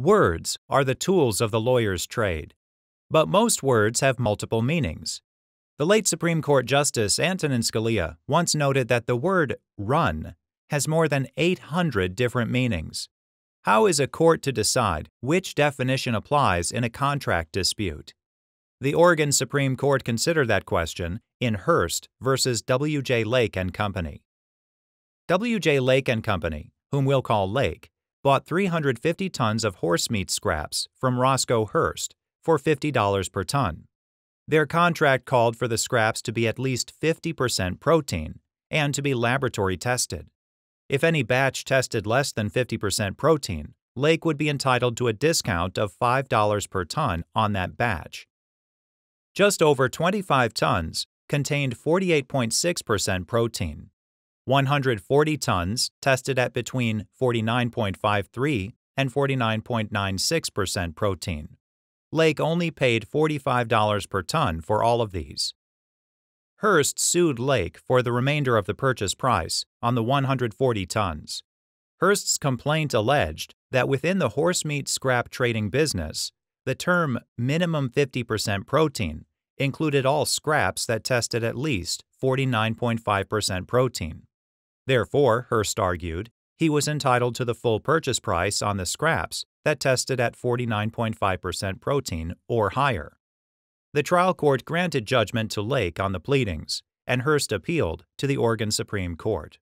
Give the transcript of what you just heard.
Words are the tools of the lawyer's trade, but most words have multiple meanings. The late Supreme Court Justice Antonin Scalia once noted that the word run has more than 800 different meanings. How is a court to decide which definition applies in a contract dispute? The Oregon Supreme Court considered that question in Hearst v. W. J. W.J. Lake and Company. W.J. Lake and Company, whom we'll call Lake, bought 350 tons of horse meat scraps from Roscoe Hearst for $50 per ton. Their contract called for the scraps to be at least 50% protein and to be laboratory tested. If any batch tested less than 50% protein, Lake would be entitled to a discount of $5 per ton on that batch. Just over 25 tons contained 48.6% protein, 140 tons tested at between 49.53 and 49.96% protein. Lake only paid $45 per ton for all of these. Hearst sued Lake for the remainder of the purchase price on the 140 tons. Hearst's complaint alleged that within the horse meat scrap trading business, the term minimum 50% protein included all scraps that tested at least 49.5% protein. Therefore, Hearst argued, he was entitled to the full purchase price on the scraps that tested at 49.5% protein or higher. The trial court granted judgment to Lake on the pleadings, and Hearst appealed to the Oregon Supreme Court.